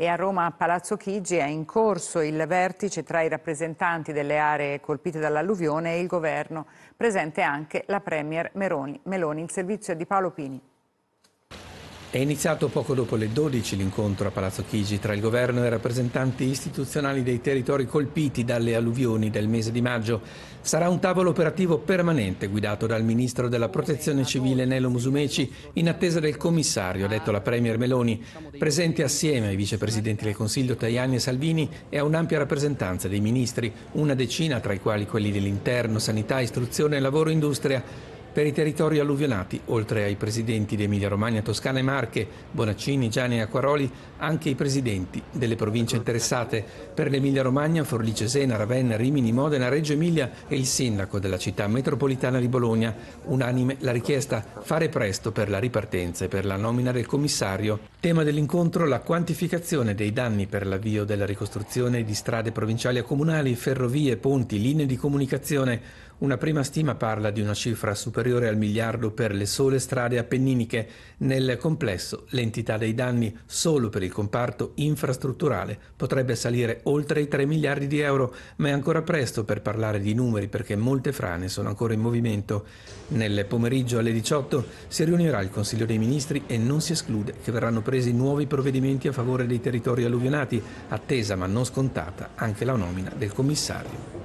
e a Roma a Palazzo Chigi è in corso il vertice tra i rappresentanti delle aree colpite dall'alluvione e il governo, presente anche la Premier Meloni, il servizio di Paolo Pini. È iniziato poco dopo le 12 l'incontro a Palazzo Chigi tra il governo e i rappresentanti istituzionali dei territori colpiti dalle alluvioni del mese di maggio. Sarà un tavolo operativo permanente guidato dal ministro della protezione civile Nelo Musumeci in attesa del commissario, ha detto la Premier Meloni, presente assieme ai vicepresidenti del Consiglio Tajani e Salvini e a un'ampia rappresentanza dei ministri, una decina tra i quali quelli dell'interno, sanità, istruzione, lavoro e industria. Per i territori alluvionati, oltre ai presidenti di Emilia Romagna, Toscana e Marche, Bonaccini, Gianni e Acquaroli, anche i presidenti delle province interessate. Per l'Emilia Romagna, Forlì Cesena, Ravenna, Rimini, Modena, Reggio Emilia e il sindaco della città metropolitana di Bologna. Unanime la richiesta fare presto per la ripartenza e per la nomina del commissario. Tema dell'incontro la quantificazione dei danni per l'avvio della ricostruzione di strade provinciali e comunali, ferrovie, ponti, linee di comunicazione. Una prima stima parla di una cifra superiore superiore al miliardo per le sole strade appenniniche. Nel complesso l'entità dei danni solo per il comparto infrastrutturale potrebbe salire oltre i 3 miliardi di euro, ma è ancora presto per parlare di numeri perché molte frane sono ancora in movimento. Nel pomeriggio alle 18 si riunirà il Consiglio dei Ministri e non si esclude che verranno presi nuovi provvedimenti a favore dei territori alluvionati, attesa ma non scontata anche la nomina del commissario.